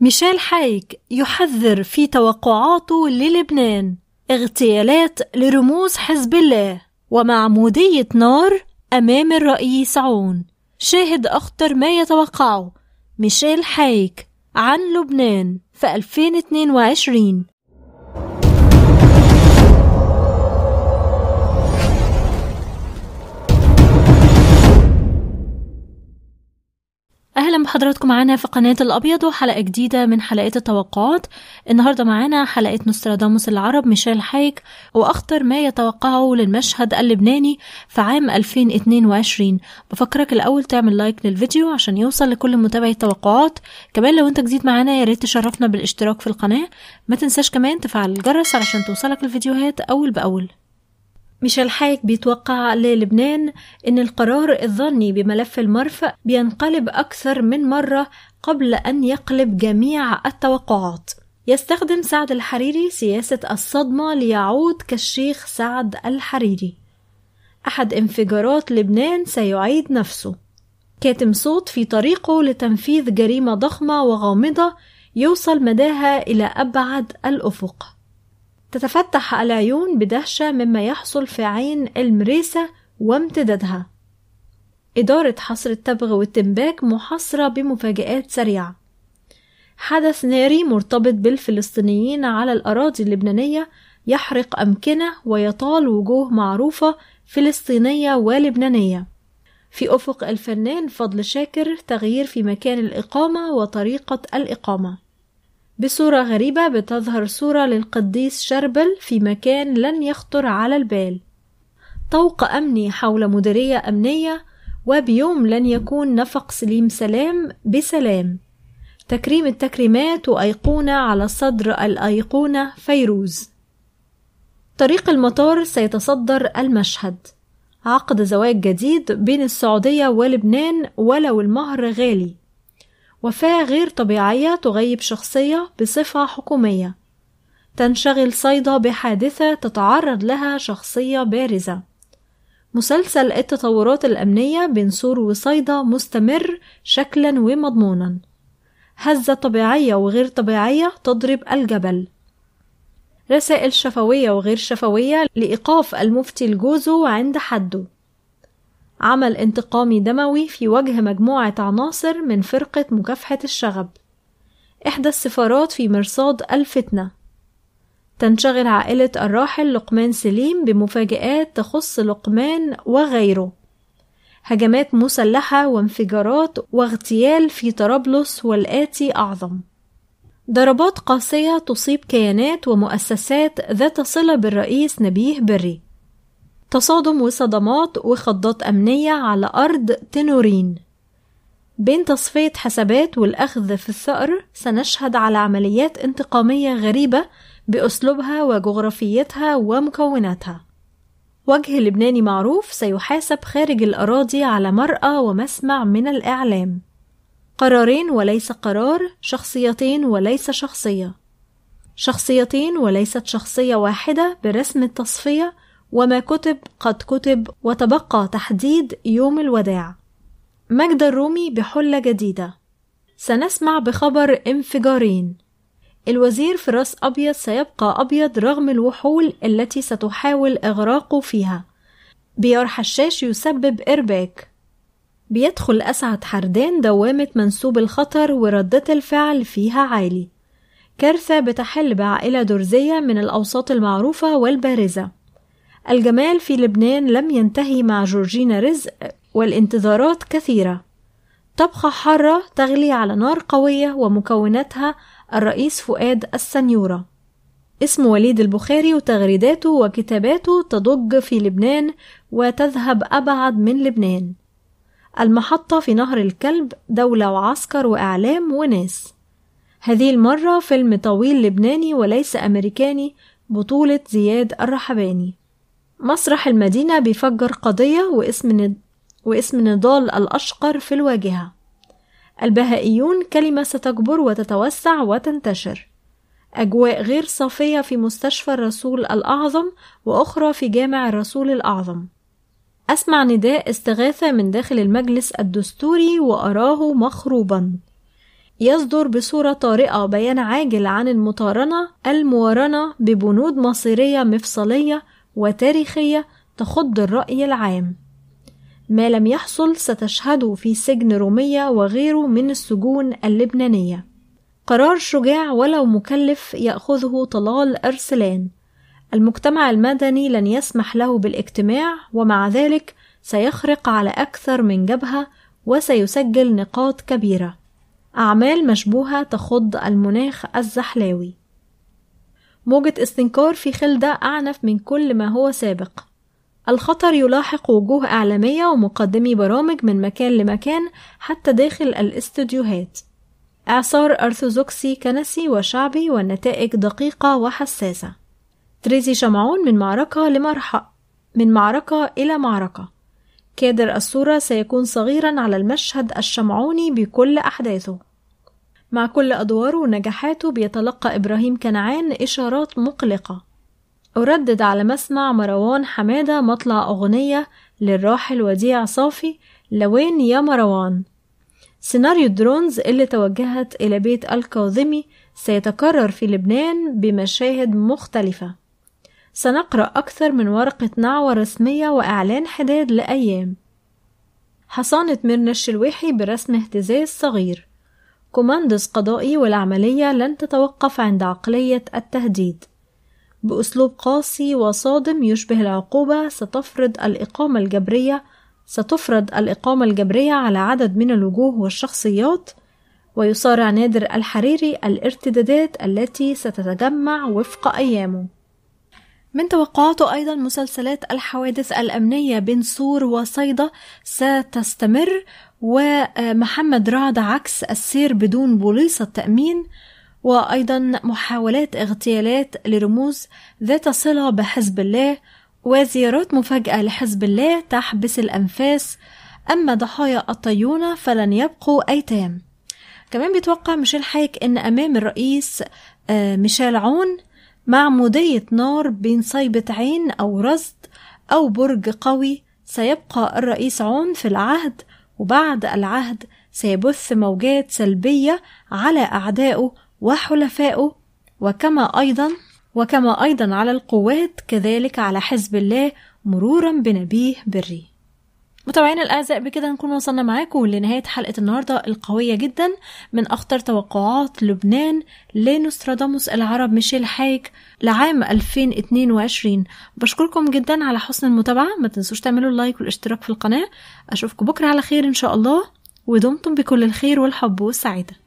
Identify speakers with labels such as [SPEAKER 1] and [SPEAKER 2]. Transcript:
[SPEAKER 1] ميشيل حايك يحذر في توقعاته للبنان اغتيالات لرموز حزب الله ومعمودية نار أمام الرئيس عون شاهد أخطر ما يتوقعه ميشيل حايك عن لبنان في 2022 اهلا بحضراتكم معانا في قناه الابيض وحلقه جديده من حلقات التوقعات النهارده معانا حلقه نوستراداموس العرب ميشيل حايك واخطر ما يتوقعه للمشهد اللبناني في عام 2022 بفكرك الاول تعمل لايك للفيديو عشان يوصل لكل متابعي التوقعات كمان لو انت جديد معانا يا ريت تشرفنا بالاشتراك في القناه ما تنساش كمان تفعل الجرس علشان توصلك الفيديوهات اول باول ميشيل حايك بيتوقع للبنان أن القرار الظني بملف المرفأ بينقلب أكثر من مرة قبل أن يقلب جميع التوقعات يستخدم سعد الحريري سياسة الصدمة ليعود كالشيخ سعد الحريري أحد انفجارات لبنان سيعيد نفسه كاتم صوت في طريقه لتنفيذ جريمة ضخمة وغامضة يوصل مداها إلى أبعد الأفق تتفتح العيون بدهشة مما يحصل في عين المريسة وامتدادها إدارة حصر التبغ والتنباك محاصرة بمفاجآت سريعة حدث ناري مرتبط بالفلسطينيين على الأراضي اللبنانية يحرق أمكنة ويطال وجوه معروفة فلسطينية ولبنانية في أفق الفنان فضل شاكر تغيير في مكان الإقامة وطريقة الإقامة بصورة غريبة بتظهر صورة للقديس شربل في مكان لن يخطر على البال طوق أمني حول مديرية أمنية وبيوم لن يكون نفق سليم سلام بسلام تكريم التكريمات وأيقونة على صدر الأيقونة فيروز طريق المطار سيتصدر المشهد عقد زواج جديد بين السعودية ولبنان ولو المهر غالي وفاة غير طبيعية تغيب شخصية بصفة حكومية تنشغل صيدا بحادثة تتعرض لها شخصية بارزة مسلسل التطورات الأمنية بين سور وصيدا مستمر شكلا ومضمونا هزة طبيعية وغير طبيعية تضرب الجبل رسائل شفوية وغير شفوية لإيقاف المفتي لجوزه عند حده عمل انتقامي دموي في وجه مجموعة عناصر من فرقة مكافحة الشغب إحدى السفارات في مرصاد الفتنة تنشغل عائلة الراحل لقمان سليم بمفاجآت تخص لقمان وغيره هجمات مسلحة وانفجارات واغتيال في طرابلس والآتي أعظم ضربات قاسية تصيب كيانات ومؤسسات ذات صلة بالرئيس نبيه بري تصادم وصدمات وخضات أمنية على أرض تنورين بين تصفية حسابات والأخذ في الثأر سنشهد على عمليات انتقامية غريبة بأسلوبها وجغرافيتها ومكوناتها وجه لبناني معروف سيحاسب خارج الأراضي على مرأى ومسمع من الإعلام قرارين وليس قرار شخصيتين وليس شخصية شخصيتين وليست شخصية واحدة برسم التصفية وما كتب قد كتب وتبقى تحديد يوم الوداع مجد الرومي بحلة جديدة سنسمع بخبر انفجارين الوزير في راس أبيض سيبقى أبيض رغم الوحول التي ستحاول إغراقه فيها بيار حشاش يسبب إرباك بيدخل أسعد حردان دوامة منسوب الخطر وردة الفعل فيها عالي كارثة بتحل بعائلة درزية من الأوساط المعروفة والبارزة الجمال في لبنان لم ينتهي مع جورجينا رزق والانتظارات كثيرة طبخة حارة تغلي على نار قوية ومكوناتها الرئيس فؤاد السنيورة اسم وليد البخاري وتغريداته وكتاباته تضج في لبنان وتذهب أبعد من لبنان المحطة في نهر الكلب دولة وعسكر وإعلام وناس هذه المرة فيلم طويل لبناني وليس أمريكاني بطولة زياد الرحباني مسرح المدينة بيفجر قضية واسم واسم نضال الأشقر في الواجهة البهائيون كلمة ستكبر وتتوسع وتنتشر أجواء غير صافية في مستشفى الرسول الأعظم وأخرى في جامع الرسول الأعظم أسمع نداء استغاثة من داخل المجلس الدستوري وأراه مخروبا يصدر بصورة طارئة بيان عاجل عن المطارنة المورنة ببنود مصيرية مفصلية وتاريخية تخض الرأي العام ما لم يحصل ستشهده في سجن رومية وغيره من السجون اللبنانية قرار شجاع ولو مكلف يأخذه طلال أرسلان المجتمع المدني لن يسمح له بالاجتماع ومع ذلك سيخرق على أكثر من جبهة وسيسجل نقاط كبيرة أعمال مشبوهة تخض المناخ الزحلاوي موجة استنكار في خلدة أعنف من كل ما هو سابق الخطر يلاحق وجوه إعلامية ومقدمي برامج من مكان لمكان حتى داخل الاستوديوهات إعصار أرثوذكسي كنسي وشعبي والنتائج دقيقة وحساسة تريزي شمعون من معركة لمرحى من معركة إلى معركة كادر الصورة سيكون صغيرا على المشهد الشمعوني بكل أحداثه مع كل أدواره ونجاحاته بيتلقى إبراهيم كنعان إشارات مقلقة أردد على مسمع مروان حمادة مطلع أغنية للراحل وديع صافي لوين يا مروان سيناريو الدرونز اللي توجهت إلى بيت الكاظمي سيتكرر في لبنان بمشاهد مختلفة سنقرأ أكثر من ورقة نعوة رسمية وإعلان حداد لأيام حصانة ميرنا الشلويحي برسم اهتزاز صغير كوماندوز قضائي والعملية لن تتوقف عند عقلية التهديد بأسلوب قاسي وصادم يشبه العقوبة ستفرض الإقامة الجبرية ستفرض الإقامة الجبرية على عدد من الوجوه والشخصيات ويصارع نادر الحريري الارتدادات التي ستتجمع وفق أيامه من توقعاته أيضا مسلسلات الحوادث الأمنية بين سور وصيدا ستستمر ومحمد رعد عكس السير بدون بوليصة تأمين وأيضا محاولات اغتيالات لرموز ذات صلة بحزب الله وزيارات مفاجأة لحزب الله تحبس الأنفاس أما ضحايا الطيونة فلن يبقوا أيتام كمان بيتوقع ميشيل حايك أن أمام الرئيس آه، ميشيل عون معمودية نار بين صيبة عين أو رصد أو برج قوي سيبقى الرئيس عون في العهد وبعد العهد سيبث موجات سلبية على أعدائه وحلفائه وكما أيضا وكما أيضا على القوات كذلك على حزب الله مرورا بنبيه بري متابعينا الأعزاء بكده نكون وصلنا معاكم لنهاية حلقة النهاردة القوية جدا من أخطر توقعات لبنان لنوستراداموس العرب ميشيل حايك لعام 2022 بشكركم جدا على حسن المتابعة ما تنسوش تعملوا اللايك والاشتراك في القناة أشوفكم بكرة على خير إن شاء الله ودمتم بكل الخير والحب والسعادة